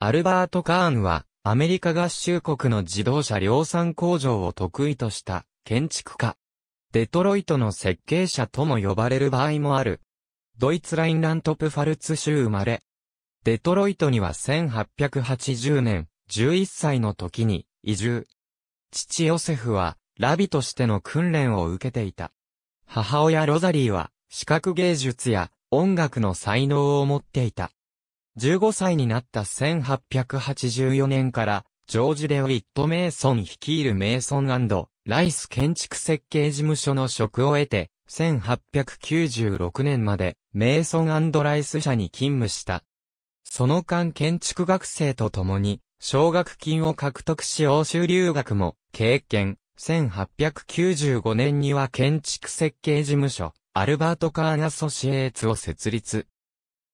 アルバート・カーンは、アメリカ合衆国の自動車量産工場を得意とした建築家。デトロイトの設計者とも呼ばれる場合もある。ドイツラインラントプファルツ州生まれ。デトロイトには1880年、11歳の時に移住。父ヨセフは、ラビとしての訓練を受けていた。母親ロザリーは、視覚芸術や音楽の才能を持っていた。15歳になった1884年から、ジョージ・レオイット・メイソン率いるメイソンライス建築設計事務所の職を得て、1896年まで、メイソンライス社に勤務した。その間建築学生と共に、奨学金を獲得し欧州留学も経験。1895年には建築設計事務所、アルバート・カーン・アソシエーツを設立。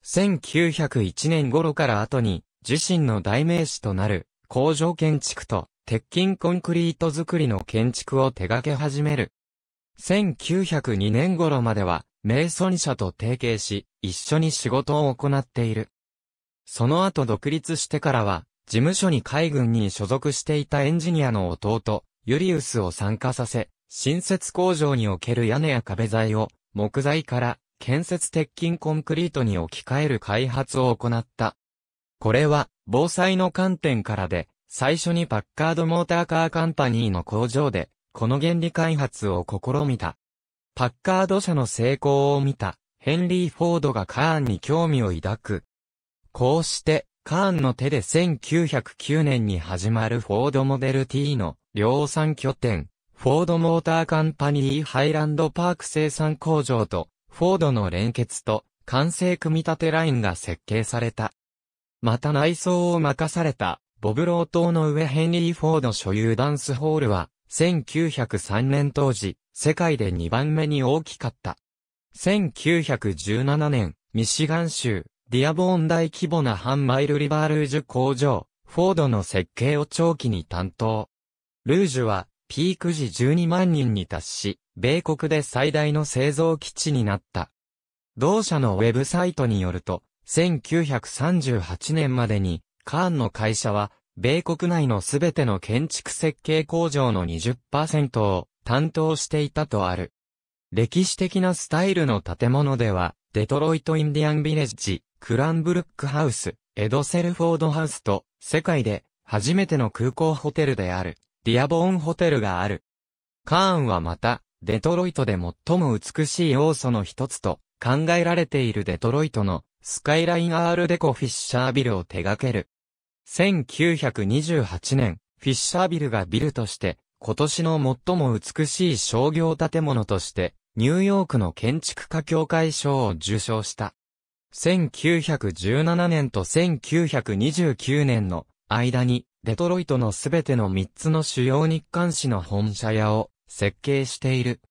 1901年頃から後に、自身の代名詞となる、工場建築と、鉄筋コンクリート作りの建築を手掛け始める。1902年頃までは、名村社と提携し、一緒に仕事を行っている。その後独立してからは、事務所に海軍に所属していたエンジニアの弟、ユリウスを参加させ、新設工場における屋根や壁材を、木材から建設鉄筋コンクリートに置き換える開発を行った。これは、防災の観点からで、最初にパッカードモーターカーカンパニーの工場で、この原理開発を試みた。パッカード社の成功を見た、ヘンリー・フォードがカーンに興味を抱く。こうして、カーンの手で1909年に始まるフォードモデル T の量産拠点、フォードモーターカンパニーハイランドパーク生産工場とフォードの連結と完成組み立てラインが設計された。また内装を任された、ボブロー島の上ヘンリー・フォード所有ダンスホールは、1903年当時、世界で2番目に大きかった。1917年、ミシガン州、ディアボーン大規模なハンマイル・リバールージュ工場、フォードの設計を長期に担当。ルージュは、ピーク時12万人に達し、米国で最大の製造基地になった。同社のウェブサイトによると、1938年までに、カーンの会社は、米国内のすべての建築設計工場の20%を担当していたとある。歴史的なスタイルの建物では、デトロイト・インディアン・ビレッジ、クランブルック・ハウス、エドセルフォード・ハウスと、世界で初めての空港ホテルである。ディアボーンホテルがある。カーンはまた、デトロイトで最も美しい要素の一つと考えられているデトロイトのスカイラインアールデコフィッシャービルを手掛ける。1928年、フィッシャービルがビルとして今年の最も美しい商業建物としてニューヨークの建築家協会賞を受賞した。1917年と1929年の間にデトロイトのすべての3つの主要日刊誌の本社屋を設計している。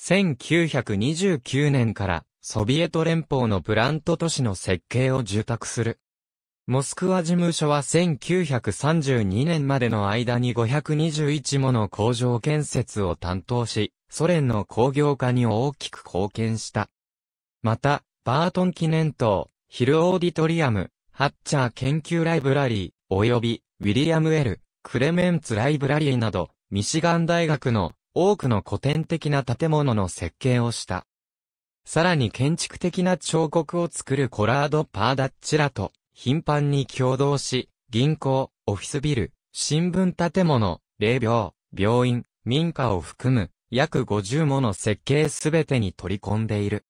1929年からソビエト連邦のプラント都市の設計を受託する。モスクワ事務所は1932年までの間に521もの工場建設を担当し、ソ連の工業化に大きく貢献した。また、バートン記念塔、ヒルオーディトリアム、ハッチャー研究ライブラリー、及びウィリアム・エル、クレメンツ・ライブラリーなど、ミシガン大学の多くの古典的な建物の設計をした。さらに建築的な彫刻を作るコラード・パーダッチらと頻繁に共同し、銀行、オフィスビル、新聞建物、霊廟、病院、民家を含む約50もの設計すべてに取り込んでいる。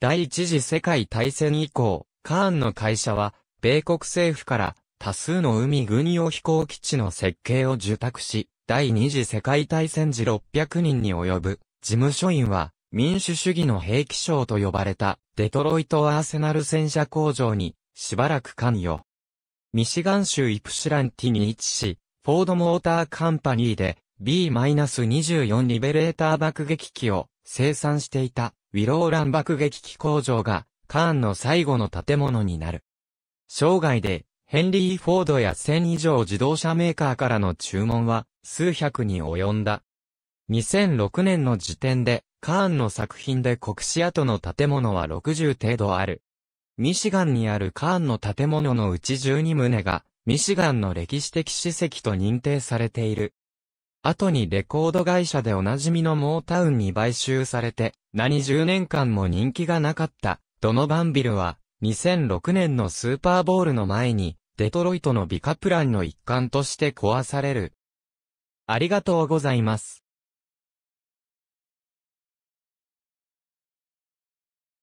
第一次世界大戦以降、カーンの会社は米国政府から多数の海軍用飛行基地の設計を受託し、第二次世界大戦時600人に及ぶ事務所員は民主主義の兵器商と呼ばれたデトロイトアーセナル戦車工場にしばらく関与。ミシガン州イプシランティに位置し、フォードモーターカンパニーで B-24 リベレーター爆撃機を生産していたウィローラン爆撃機工場がカーンの最後の建物になる。生涯でヘンリー・フォードや1000以上自動車メーカーからの注文は数百に及んだ。2006年の時点で、カーンの作品で国史跡の建物は60程度ある。ミシガンにあるカーンの建物のうち12棟が、ミシガンの歴史的史跡と認定されている。後にレコード会社でおなじみのモータウンに買収されて、何十年間も人気がなかった、ドノバンビルは、2006年のスーパーボウルの前に、デトロイトの美化プランの一環として壊される。ありがとうございます。